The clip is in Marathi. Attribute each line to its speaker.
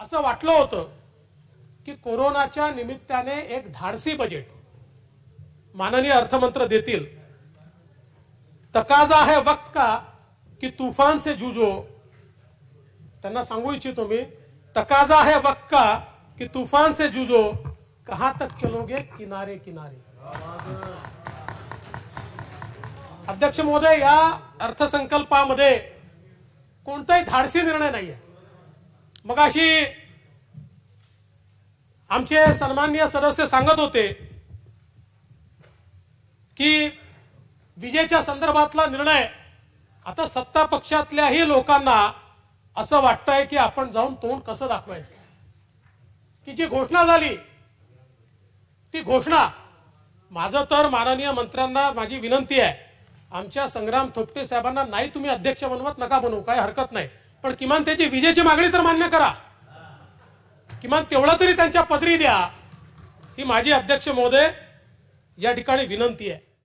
Speaker 1: असं वाटलं होतं की कोरोनाच्या निमित्ताने एक धाडसी बजेट माननीय अर्थमंत्र देतील तकाजा आहे वक्त का की तुफान से जुजो त्यांना सांगू इच्छितो मी तकाजा आहे वक्त का की तुफान से जुजो कहां तक चलोगे किनारे किनारे अध्यक्ष महोदय या अर्थसंकल्पामध्ये कोणताही धाडसी निर्णय नाहीये मग अशी आमचे सन्माननीय सदस्य सांगत होते की विजेच्या संदर्भातला निर्णय आता सत्ता पक्षातल्याही लोकांना असं वाटतंय की आपण जाऊन तोंड कसं दाखवायचं की जी घोषणा झाली ती घोषणा माझं तर माननीय मंत्र्यांना माझी विनंती आहे आमच्या संग्राम थोपटे साहेबांना नाही तुम्ही अध्यक्ष बनवत नका बनवू काही हरकत नाही पण किमान त्याची विजेची मागणी तर मान्य करा किमान तेवढा तरी त्यांच्या पदरी द्या ही माझी अध्यक्ष महोदय या ठिकाणी विनंती आहे